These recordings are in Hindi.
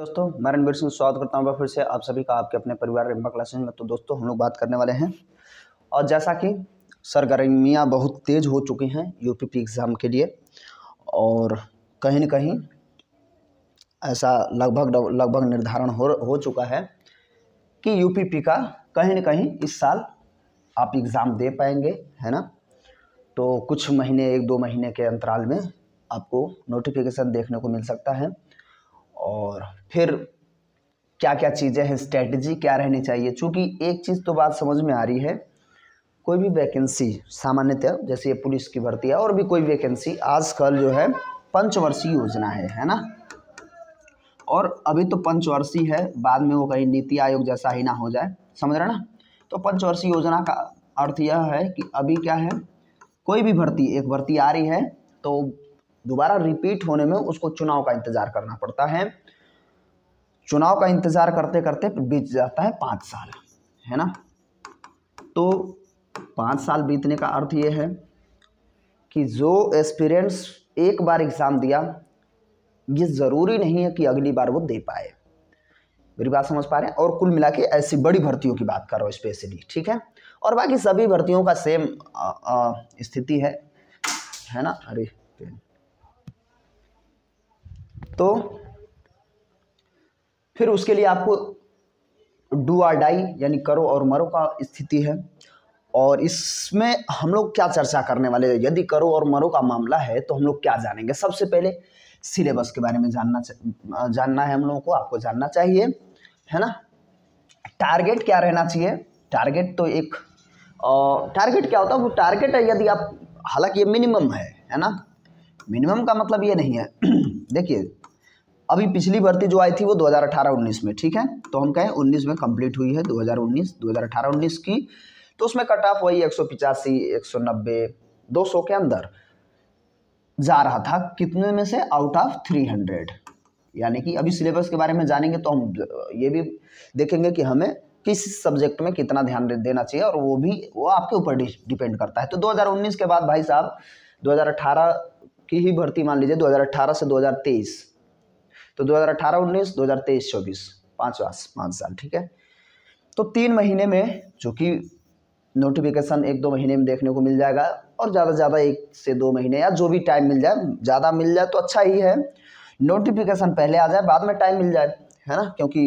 दोस्तों मैं रणबीर सिंह स्वागत करता हूँ फिर से आप सभी का आपके अपने परिवार रिम्बा क्लासेज में तो दोस्तों हम लोग बात करने वाले हैं और जैसा कि सरगर्मियाँ बहुत तेज़ हो चुकी हैं पी एग्ज़ाम के लिए और कहीं न कहीं ऐसा लगभग लगभग निर्धारण हो हो चुका है कि पी का कहीं न कहीं इस साल आप एग्ज़ाम दे पाएंगे है ना तो कुछ महीने एक दो महीने के अंतराल में आपको नोटिफिकेशन देखने को मिल सकता है और फिर क्या क्या चीज़ें हैं स्ट्रेटजी क्या रहनी चाहिए चूँकि एक चीज़ तो बात समझ में आ रही है कोई भी वैकेंसी सामान्यतः जैसे ये पुलिस की भर्ती है और भी कोई वैकेंसी आजकल जो है पंचवर्षीय योजना है है ना और अभी तो पंचवर्षीय है बाद में वो कहीं नीति आयोग जैसा ही ना हो जाए समझ रहे ना तो पंचवर्षीय योजना का अर्थ यह है कि अभी क्या है कोई भी भर्ती एक भर्ती आ रही है तो दोबारा रिपीट होने में उसको चुनाव का इंतज़ार करना पड़ता है चुनाव का इंतज़ार करते करते बीत जाता है पाँच साल है ना तो पाँच साल बीतने का अर्थ ये है कि जो एस्पिरेंट्स एक बार एग्ज़ाम दिया ये ज़रूरी नहीं है कि अगली बार वो दे पाए मेरी बात समझ पा रहे हैं और कुल मिला के ऐसी बड़ी भर्तियों की बात कर रहा हूँ स्पेशली ठीक है और बाकी सभी भर्तियों का सेम स्थिति है है ना अरे तो फिर उसके लिए आपको डू आर डाई यानी करो और मरो का स्थिति है और इसमें हम लोग क्या चर्चा करने वाले हैं यदि करो और मरो का मामला है तो हम लोग क्या जानेंगे सबसे पहले सिलेबस के बारे में जानना जानना है हम लोगों को आपको जानना चाहिए है ना टारगेट क्या रहना चाहिए टारगेट तो एक टारगेट क्या होता है वो टारगेट है यदि आप हालांकि ये मिनिमम है है ना मिनिमम का मतलब ये नहीं है देखिए अभी पिछली भर्ती जो आई थी वो 2018-19 में ठीक है तो हम कहें 19 में कंप्लीट हुई है 2019 2018-19 की तो उसमें कट ऑफ वही एक सौ पिचासी एक सौ नब्बे दो सौ के अंदर जा रहा था कितने में से आउट ऑफ थ्री हंड्रेड यानी कि अभी सिलेबस के बारे में जानेंगे तो हम ये भी देखेंगे कि हमें किस सब्जेक्ट में कितना ध्यान देना चाहिए और वो भी वो आपके ऊपर डिपेंड करता है तो 2019 के बाद भाई साहब 2018 की ही भर्ती मान लीजिए 2018 से 2023 तो 2018 19 2023 24 वर्ष पाँच साल ठीक है तो तीन महीने में जो कि नोटिफिकेशन एक दो महीने में देखने को मिल जाएगा और ज़्यादा से ज़्यादा एक से दो महीने या जो भी टाइम मिल जाए ज़्यादा मिल जाए तो अच्छा ही है नोटिफिकेशन पहले आ जाए बाद में टाइम मिल जाए है ना क्योंकि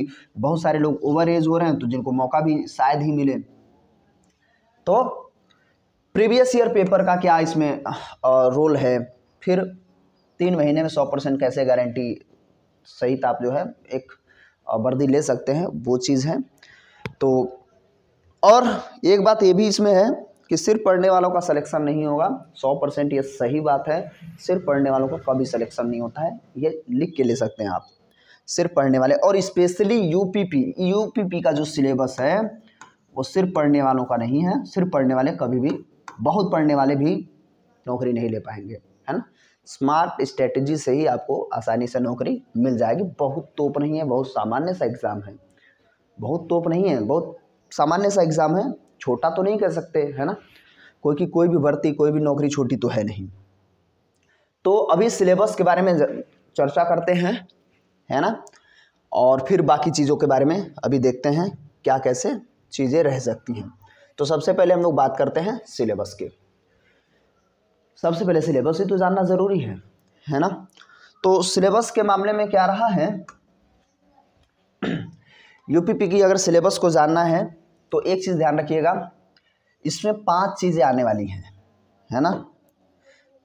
बहुत सारे लोग ओवर एज हो रहे हैं तो जिनको मौका भी शायद ही मिले तो प्रीवियस ईयर पेपर का क्या इसमें रोल है फिर तीन महीने में सौ परसेंट कैसे गारंटी सहित आप जो है एक वर्दी ले सकते हैं वो चीज़ है तो और एक बात ये भी इसमें है कि सिर्फ पढ़ने वालों का सिलेक्शन नहीं होगा सौ परसेंट ये सही बात है सिर्फ पढ़ने वालों का कभी सिलेक्शन नहीं होता है ये लिख के ले सकते हैं आप सिर्फ पढ़ने वाले और स्पेशली यूपीपी यूपीपी का जो सिलेबस है वो सिर्फ पढ़ने वालों का नहीं है सिर्फ पढ़ने वाले कभी भी बहुत पढ़ने वाले भी नौकरी नहीं ले पाएंगे है ना स्मार्ट स्ट्रेटजी से ही आपको आसानी से नौकरी मिल जाएगी बहुत तोप नहीं है बहुत सामान्य सा एग्ज़ाम है बहुत तोप नहीं है बहुत सामान्य सा एग्ज़ाम है छोटा तो नहीं कह सकते है ना कोई की कोई भी भर्ती कोई भी नौकरी छोटी तो है नहीं तो अभी सिलेबस के बारे में चर्चा करते हैं है ना और फिर बाकी चीज़ों के बारे में अभी देखते हैं क्या कैसे चीज़ें रह सकती हैं तो सबसे पहले हम लोग बात करते हैं सिलेबस के सबसे पहले सिलेबस ही तो जानना ज़रूरी है है ना तो सिलेबस के मामले में क्या रहा है यूपीपी की अगर सिलेबस को जानना है तो एक चीज़ ध्यान रखिएगा इसमें पांच चीज़ें आने वाली हैं है ना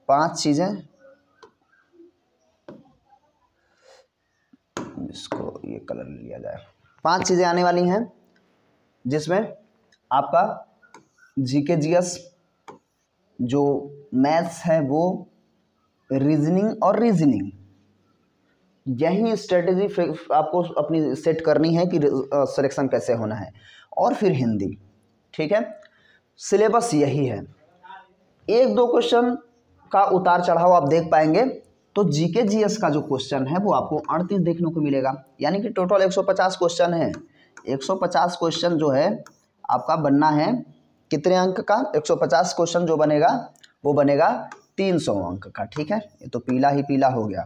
पांच चीज़ें इसको ये कलर लिया जाए पांच चीज़ें आने वाली हैं जिसमें आपका जीके जीएस जो मैथ्स है वो रीजनिंग और रीजनिंग यही स्ट्रेटजी आपको अपनी सेट करनी है कि सिलेक्शन कैसे होना है और फिर हिंदी ठीक है सिलेबस यही है एक दो क्वेश्चन का उतार चढ़ाव आप देख पाएंगे तो जीके जीएस का जो क्वेश्चन है वो आपको अड़तीस देखने को मिलेगा यानी कि टोटल 150 क्वेश्चन है 150 क्वेश्चन जो है आपका बनना है कितने अंक का 150 क्वेश्चन जो बनेगा वो बनेगा तीन सौ अंक का ठीक है ये तो पीला ही पीला हो गया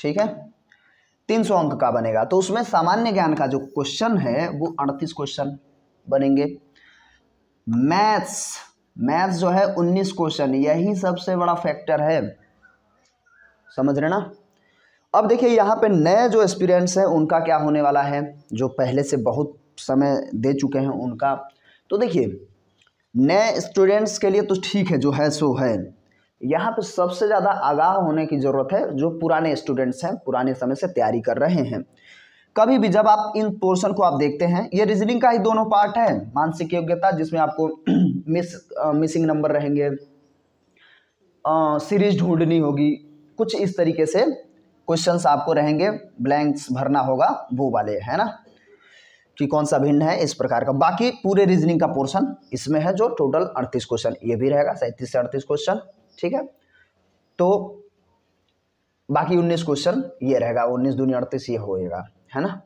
ठीक है तीन सौ अंक का बनेगा तो उसमें सामान्य ज्ञान का जो क्वेश्चन है वो अड़तीस क्वेश्चन बनेंगे मैथ्स मैथ्स जो है उन्नीस क्वेश्चन यही सबसे बड़ा फैक्टर है समझ रहे ना अब देखिए यहाँ पे नए जो एक्सपीरियंस हैं उनका क्या होने वाला है जो पहले से बहुत समय दे चुके हैं उनका तो देखिए नए स्टूडेंट्स के लिए तो ठीक है जो है सो है यहाँ पे सबसे ज़्यादा आगाह होने की ज़रूरत है जो पुराने स्टूडेंट्स हैं पुराने समय से तैयारी कर रहे हैं कभी भी जब आप इन पोर्शन को आप देखते हैं ये रीजनिंग का ही दोनों पार्ट है मानसिक योग्यता जिसमें आपको मिस आ, मिसिंग नंबर रहेंगे सीरीज ढूंढनी होगी कुछ इस तरीके से क्वेश्चंस आपको रहेंगे ब्लैंक्स भरना होगा वो वाले है ना कि कौन सा भिन्न है इस प्रकार का बाकी पूरे रीजनिंग का पोर्शन इसमें है जो टोटल अड़तीस क्वेश्चन ये भी रहेगा सैंतीस से अड़तीस क्वेश्चन ठीक है तो बाकी उन्नीस क्वेश्चन ये रहेगा उन्नीस दूनी अड़तीस ये होएगा है ना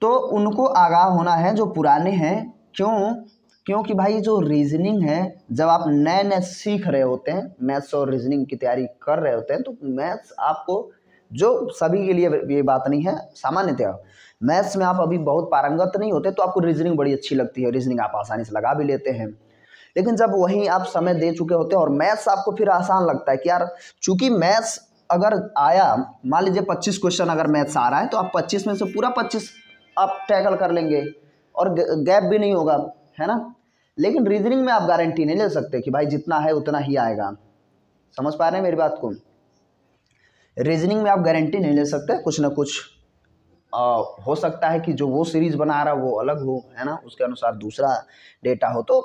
तो उनको आगाह होना है जो पुराने हैं क्यों क्योंकि भाई जो रीजनिंग है जब आप नए नए सीख रहे होते हैं मैथ्स और रीजनिंग की तैयारी कर रहे होते हैं तो मैथ्स आपको जो सभी के लिए ये बात नहीं है सामान्यतः मैथ्स में आप अभी बहुत पारंगत नहीं होते तो आपको रीजनिंग बड़ी अच्छी लगती है रीजनिंग आप आसानी से लगा भी लेते हैं लेकिन जब वहीं आप समय दे चुके होते हैं और मैथ्स आपको फिर आसान लगता है कि यार चूंकि मैथ्स अगर आया मान लीजिए पच्चीस क्वेश्चन अगर मैथ्स आ रहा है तो आप पच्चीस में से पूरा पच्चीस आप टैकल कर लेंगे और गैप भी नहीं होगा है ना लेकिन रीजनिंग में आप गारंटी नहीं ले सकते कि भाई जितना है उतना ही आएगा समझ पा रहे हैं मेरी बात को रीजनिंग में आप गारंटी नहीं ले सकते कुछ ना कुछ आ, हो सकता है कि जो वो सीरीज बना रहा है वो अलग हो है ना उसके अनुसार दूसरा डेटा हो तो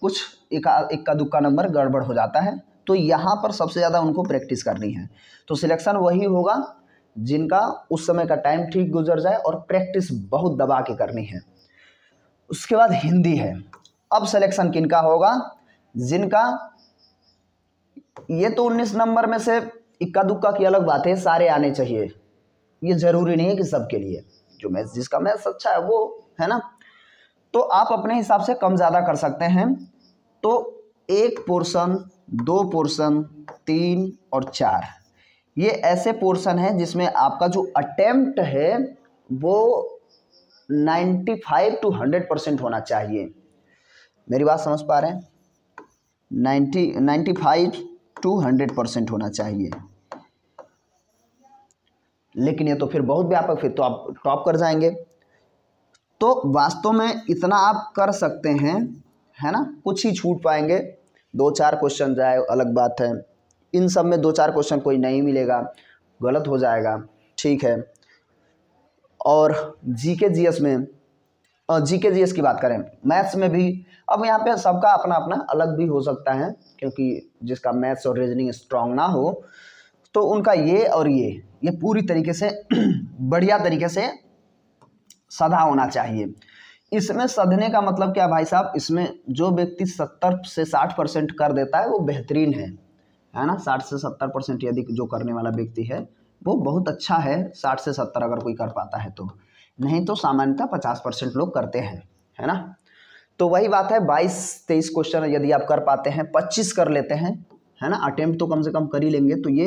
कुछ इक्का इक्का दुक्का नंबर गड़बड़ हो जाता है तो यहाँ पर सबसे ज़्यादा उनको प्रैक्टिस करनी है तो सिलेक्शन वही होगा जिनका उस समय का टाइम ठीक गुजर जाए और प्रैक्टिस बहुत दबा के करनी है उसके बाद हिंदी है अब सिलेक्शन किनका होगा जिनका ये तो 19 नंबर में से इक्का दुक्का की अलग बात है सारे आने चाहिए ये ज़रूरी नहीं है कि सबके लिए जो मैथ जिसका मैथ्स अच्छा है वो है ना तो आप अपने हिसाब से कम ज़्यादा कर सकते हैं तो एक पोर्शन दो पोर्शन तीन और चार ये ऐसे पोर्शन है जिसमें आपका जो अटेम्प्ट है वो ninety five to hundred percent होना चाहिए मेरी बात समझ पा रहे हैं ninety ninety five to hundred percent होना चाहिए लेकिन ये तो फिर बहुत व्यापक फिर तो आप टॉप कर जाएंगे तो वास्तव में इतना आप कर सकते हैं है ना कुछ ही छूट पाएंगे दो चार क्वेश्चन जाए अलग बात है इन सब में दो चार क्वेश्चन कोई नहीं मिलेगा गलत हो जाएगा ठीक है और जी के जी एस में जी के जी एस की बात करें मैथ्स में भी अब यहाँ पे सबका अपना अपना अलग भी हो सकता है क्योंकि जिसका मैथ्स और रीजनिंग स्ट्रांग ना हो तो उनका ये और ये ये पूरी तरीके से बढ़िया तरीके से सधा होना चाहिए इसमें सधने का मतलब क्या भाई साहब इसमें जो व्यक्ति सत्तर से साठ परसेंट कर देता है वो बेहतरीन है है ना साठ से सत्तर परसेंट यदि जो करने वाला व्यक्ति है वो बहुत अच्छा है साठ से सत्तर अगर कोई कर पाता है तो नहीं तो सामान्यतः पचास परसेंट लोग करते हैं है ना तो वही बात है बाईस तेईस क्वेश्चन यदि आप कर पाते हैं पच्चीस कर लेते हैं है ना अटेम्प्ट तो कम से कम कर ही लेंगे तो ये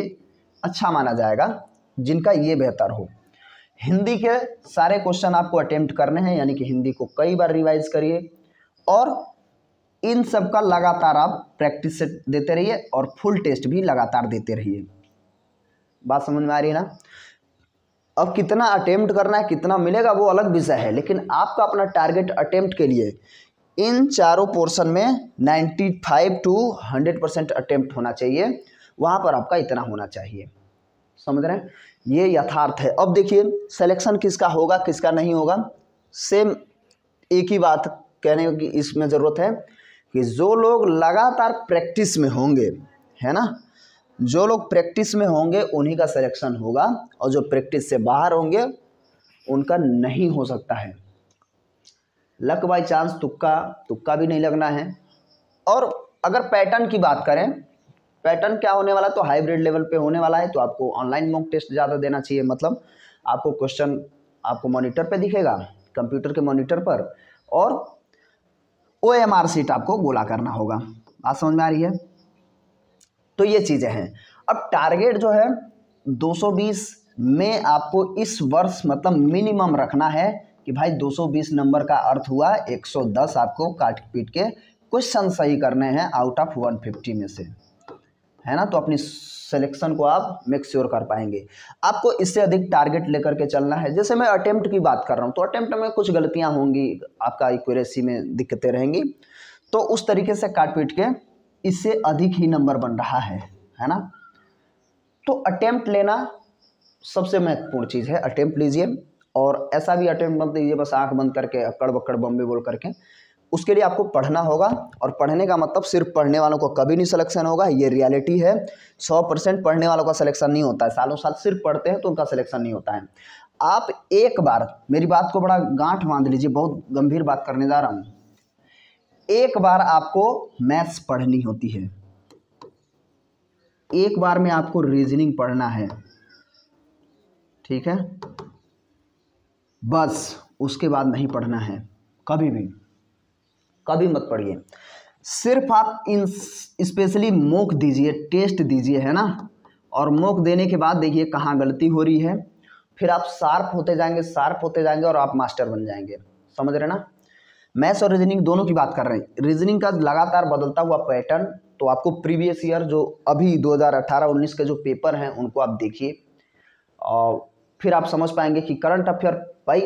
अच्छा माना जाएगा जिनका ये बेहतर हो हिंदी के सारे क्वेश्चन आपको अटेम्प्ट करने हैं यानी कि हिंदी को कई बार रिवाइज करिए और इन सब का लगातार आप प्रैक्टिस देते रहिए और फुल टेस्ट भी लगातार देते रहिए बात समझ में आ रही है ना अब कितना अटेम्प्ट करना है कितना मिलेगा वो अलग विषय है लेकिन आपका अपना टारगेट अटेम्प्ट के लिए इन चारों पोर्शन में 95 टू 100 परसेंट अटेम्प्ट होना चाहिए वहाँ पर आपका इतना होना चाहिए समझ रहे हैं ये यथार्थ है अब देखिए सिलेक्शन किसका होगा किसका नहीं होगा सेम एक ही बात कहने की इसमें ज़रूरत है कि जो लोग लगातार प्रैक्टिस में होंगे है ना जो लोग प्रैक्टिस में होंगे उन्हीं का सिलेक्शन होगा और जो प्रैक्टिस से बाहर होंगे उनका नहीं हो सकता है लक बाई चांस तुक्का तुक्का भी नहीं लगना है और अगर पैटर्न की बात करें पैटर्न क्या होने वाला तो हाइब्रिड लेवल पे होने वाला है तो आपको ऑनलाइन मॉक टेस्ट ज़्यादा देना चाहिए मतलब आपको क्वेश्चन आपको मॉनिटर पे दिखेगा कंप्यूटर के मॉनिटर पर और ओ एम आर सीट आपको गोला करना होगा बात समझ में आ रही है तो ये चीज़ें हैं अब टारगेट जो है बीस में आपको इस वर्ष मतलब मिनिमम रखना है कि भाई 220 नंबर का अर्थ हुआ 110 आपको काट पीट के क्वेश्चन सही करने हैं आउट ऑफ 150 में से है ना तो अपनी सिलेक्शन को आप मेक श्योर कर पाएंगे आपको इससे अधिक टारगेट लेकर के चलना है जैसे मैं अटेम्प्ट की बात कर रहा हूँ तो अटेम्प्ट में कुछ गलतियाँ होंगी आपका एक्यूरेसी में दिक्कतें रहेंगी तो उस तरीके से काट पीट के इससे अधिक ही नंबर बन रहा है है ना तो अटेम्प्ट लेना सबसे महत्वपूर्ण चीज़ है अटेम्प्ट लीजिए और ऐसा भी अटेम्प्ट मत दीजिए बस आंख बंद करके अक्कड़ बक्कड़ बम्बे बोल करके उसके लिए आपको पढ़ना होगा और पढ़ने का मतलब सिर्फ पढ़ने वालों को कभी नहीं सिलेक्शन होगा ये रियलिटी है सौ परसेंट पढ़ने वालों का सिलेक्शन नहीं होता है सालों साल सिर्फ पढ़ते हैं तो उनका सिलेक्शन नहीं होता है आप एक बार मेरी बात को बड़ा गांठ बांध लीजिए बहुत गंभीर बात करने जा रहा हूँ एक बार आपको मैथ्स पढ़नी होती है एक बार में आपको रीजनिंग पढ़ना है ठीक है बस उसके बाद नहीं पढ़ना है कभी भी कभी मत पढ़िए सिर्फ आप इन स्पेशली मोक दीजिए टेस्ट दीजिए है ना और मोक देने के बाद देखिए कहाँ गलती हो रही है फिर आप शार्प होते जाएंगे शार्प होते जाएंगे और आप मास्टर बन जाएंगे समझ रहे ना मैथ्स और रीजनिंग दोनों की बात कर रहे हैं रीजनिंग का लगातार बदलता हुआ पैटर्न तो आपको प्रीवियस ईयर जो अभी 2018-19 के जो पेपर हैं उनको आप देखिए और फिर आप समझ पाएंगे कि करंट अफेयर भाई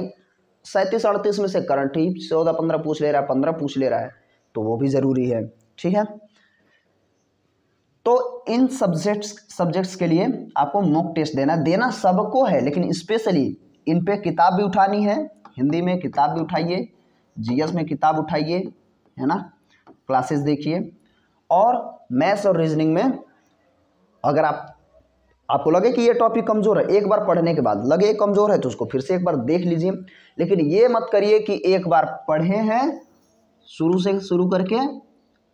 सैंतीस अड़तीस में से करंट ही चौदह पंद्रह पूछ ले रहा है पंद्रह पूछ ले रहा है तो वो भी ज़रूरी है ठीक है तो इन सब्जेक्ट्स सब्जेक्ट्स के लिए आपको मॉक टेस्ट देना देना सबको है लेकिन स्पेशली इन पे किताब भी उठानी है हिंदी में किताब भी उठाइए जीएस में किताब उठाइए है ना क्लासेस देखिए और मैथ्स और रीजनिंग में अगर आप आपको लगे कि ये टॉपिक कमज़ोर है एक बार पढ़ने के बाद लगे कमज़ोर है तो उसको फिर से एक बार देख लीजिए लेकिन ये मत करिए कि एक बार पढ़े हैं शुरू से शुरू करके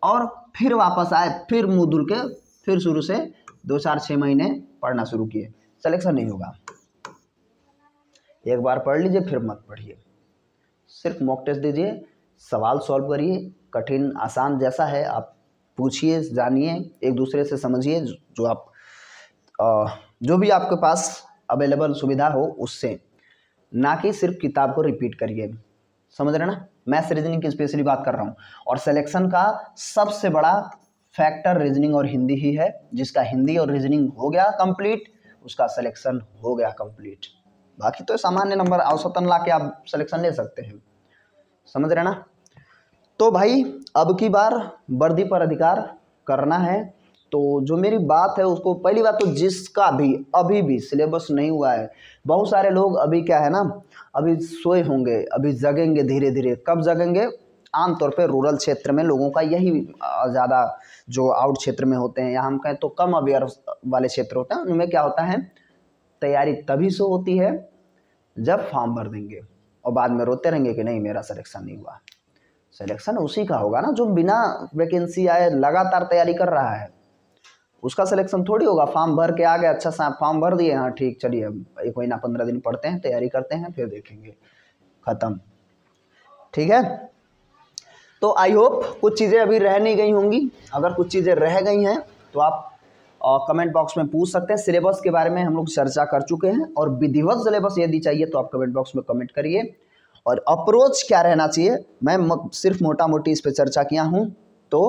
और फिर वापस आए फिर मुँह दूर के फिर शुरू से दो चार छः महीने पढ़ना शुरू किए सलेक्शन नहीं होगा एक बार पढ़ लीजिए फिर मत पढ़िए सिर्फ मॉक टेस्ट दीजिए सवाल सॉल्व करिए कठिन आसान जैसा है आप पूछिए जानिए एक दूसरे से समझिए जो आप जो भी आपके पास अवेलेबल सुविधा हो उससे ना कि सिर्फ किताब को रिपीट करिए समझ रहे ना मैथ्स रीजनिंग की स्पेशली बात कर रहा हूँ और सिलेक्शन का सबसे बड़ा फैक्टर रीजनिंग और हिंदी ही है जिसका हिंदी और रीजनिंग हो गया कंप्लीट उसका सिलेक्शन हो गया कंप्लीट बाकी तो सामान्य नंबर औसतन ला के आप सिलेक्शन ले सकते हैं समझ रहे ना तो भाई अब की बार वर्दी पर अधिकार करना है तो जो मेरी बात है उसको पहली बात तो जिसका भी अभी भी सिलेबस नहीं हुआ है बहुत सारे लोग अभी क्या है ना अभी सोए होंगे अभी जगेंगे धीरे धीरे कब जगेंगे आमतौर पर रूरल क्षेत्र में लोगों का यही ज़्यादा जो आउट क्षेत्र में होते हैं या हम कहें तो कम अवेयर वाले क्षेत्र होते हैं उनमें क्या होता है तैयारी तभी से होती है जब फॉर्म भर देंगे और बाद में रोते रहेंगे कि नहीं मेरा सिलेक्शन नहीं हुआ सिलेक्शन उसी का होगा ना जो बिना वैकेंसी आए लगातार तैयारी कर रहा है उसका सिलेक्शन थोड़ी होगा फॉर्म भर के आ गए अच्छा सा फॉर्म भर दिए हाँ ठीक चलिए अब एक महीना पंद्रह दिन पढ़ते हैं तैयारी करते हैं फिर देखेंगे ख़त्म ठीक है तो आई होप कुछ चीज़ें अभी रह नहीं गई होंगी अगर कुछ चीज़ें रह गई हैं तो आप कमेंट बॉक्स में पूछ सकते हैं सिलेबस के बारे में हम लोग चर्चा कर चुके हैं और विधिवत सिलेबस यदि चाहिए तो आप कमेंट बॉक्स में कमेंट करिए और अप्रोच क्या रहना चाहिए मैं सिर्फ मोटा मोटी इस पर चर्चा किया हूँ तो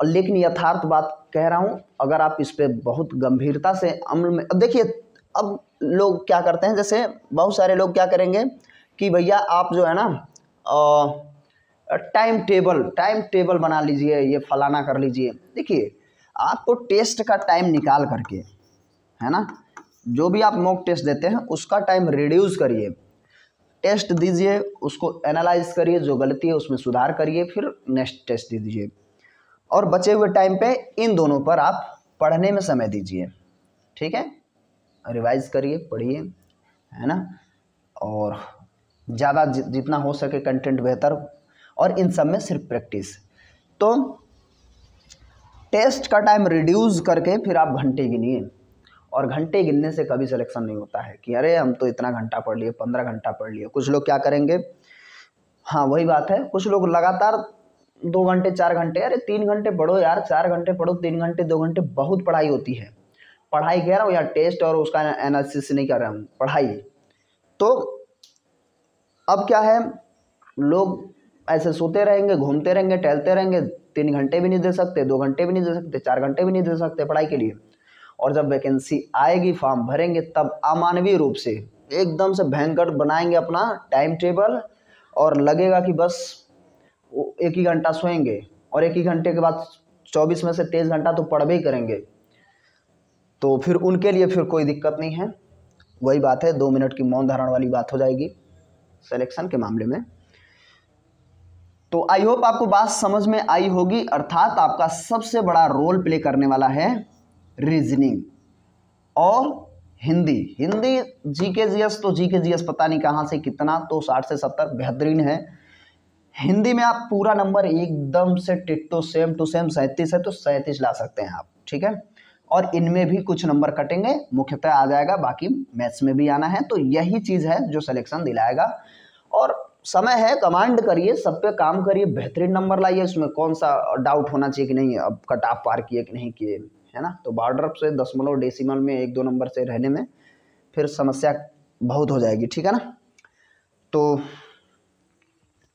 और लेकिन यथार्थ बात कह रहा हूँ अगर आप इस पर बहुत गंभीरता से अमल में देखिए अब लोग क्या करते हैं जैसे बहुत सारे लोग क्या करेंगे कि भैया आप जो है ना टाइम टेबल टाइम टेबल बना लीजिए ये फलाना कर लीजिए देखिए आपको टेस्ट का टाइम निकाल करके है ना जो भी आप मॉक टेस्ट देते हैं उसका टाइम रिड्यूस करिए टेस्ट दीजिए उसको एनालाइज करिए जो गलती है उसमें सुधार करिए फिर नेक्स्ट टेस्ट दीजिए और बचे हुए टाइम पे इन दोनों पर आप पढ़ने में समय दीजिए ठीक है रिवाइज करिए पढ़िए है ना और ज़्यादा जितना हो सके कंटेंट बेहतर और इन सब में सिर्फ प्रैक्टिस तो टेस्ट का टाइम रिड्यूस करके फिर आप घंटे गिनिए और घंटे गिनने से कभी सिलेक्शन नहीं होता है कि अरे हम तो इतना घंटा पढ़ लिए पंद्रह घंटा पढ़ लिए कुछ लोग क्या करेंगे हाँ वही बात है कुछ लोग लगातार दो घंटे चार घंटे अरे तीन घंटे पढ़ो यार चार घंटे पढ़ो तीन घंटे दो घंटे बहुत पढ़ाई होती है पढ़ाई कह रहा हूँ यार टेस्ट और उसका एनालिसिस नहीं कर रहा हूँ पढ़ाई तो अब क्या है लोग ऐसे सोते रहेंगे घूमते रहेंगे टहलते रहेंगे तीन घंटे भी नहीं दे सकते दो घंटे भी नहीं दे सकते चार घंटे भी नहीं दे सकते पढ़ाई के लिए और जब वैकेंसी आएगी फॉर्म भरेंगे तब अमानवीय रूप से एकदम से भयंकर बनाएंगे अपना टाइम टेबल और लगेगा कि बस एक ही घंटा सोएंगे और एक ही घंटे के बाद चौबीस में से तेईस घंटा तो पढ़ भी करेंगे तो फिर उनके लिए फिर कोई दिक्कत नहीं है वही बात है दो मिनट की मौन धारण वाली बात हो जाएगी सिलेक्शन के मामले में तो आई होप आपको बात समझ में आई होगी अर्थात आपका सबसे बड़ा रोल प्ले करने वाला है रीजनिंग और हिंदी हिंदी जीके जीएस तो जीके जीएस पता नहीं कहाँ से कितना तो साठ से सत्तर बेहतरीन है हिंदी में आप पूरा नंबर एकदम से टिट्टो सेम टू सेम सैंतीस है तो सैंतीस ला सकते हैं आप ठीक है और इनमें भी कुछ नंबर कटेंगे मुख्यतः आ जाएगा बाकी मैथ्स में भी आना है तो यही चीज़ है जो सिलेक्शन दिलाएगा और समय है कमांड करिए सब पे काम करिए बेहतरीन नंबर लाइए उसमें कौन सा डाउट होना चाहिए कि नहीं अब कट ऑफ पार किए कि नहीं किए है ना तो बॉर्डर से दसमलव डेसिमल में एक दो नंबर से रहने में फिर समस्या बहुत हो जाएगी ठीक है ना तो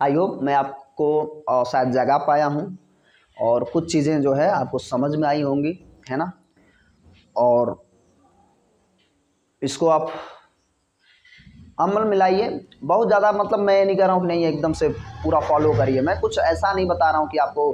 आई होप मैं आपको शायद जगा पाया हूँ और कुछ चीज़ें जो है आपको समझ में आई होंगी है ना और इसको आप अमल मिलाइए बहुत ज़्यादा मतलब मैं ये नहीं कह रहा हूँ कि नहीं एकदम से पूरा फॉलो करिए मैं कुछ ऐसा नहीं बता रहा हूँ कि आपको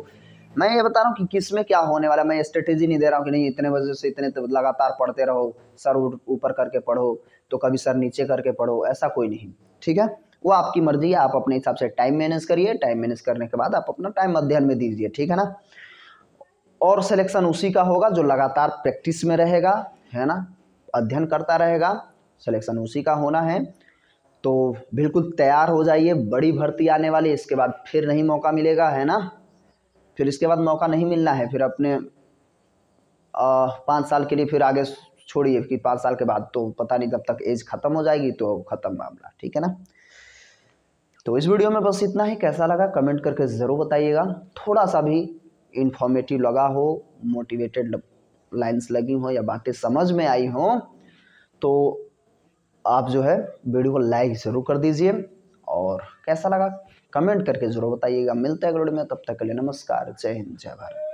मैं ये बता रहा हूँ कि किस में क्या होने वाला मैं स्ट्रेटेजी नहीं दे रहा हूँ कि नहीं इतने बजे से इतने तो लगातार पढ़ते रहो सर ऊपर करके पढ़ो तो कभी सर नीचे करके पढ़ो ऐसा कोई नहीं ठीक है वो आपकी मर्जी है आप अपने हिसाब से टाइम मैनेज करिए टाइम मैनेज करने के बाद आप अपना टाइम अध्ययन में दीजिए ठीक है ना और सिलेक्शन उसी का होगा जो लगातार प्रैक्टिस में रहेगा है ना अध्ययन करता रहेगा सिलेक्शन उसी का होना है तो बिल्कुल तैयार हो जाइए बड़ी भर्ती आने वाली इसके बाद फिर नहीं मौका मिलेगा है ना फिर इसके बाद मौका नहीं मिलना है फिर अपने पाँच साल के लिए फिर आगे छोड़िए कि पाँच साल के बाद तो पता नहीं जब तक एज ख़त्म हो जाएगी तो ख़त्म मामला ठीक है ना तो इस वीडियो में बस इतना ही कैसा लगा कमेंट करके ज़रूर बताइएगा थोड़ा सा भी इन्फॉर्मेटिव लगा हो मोटिवेटेड लाइंस लगी हो या बातें समझ में आई हो तो आप जो है वीडियो को लाइक ज़रूर कर दीजिए और कैसा लगा कमेंट करके ज़रूर बताइएगा मिलते हैं अगले में तब तक के लिए नमस्कार जय हिंद जय भारत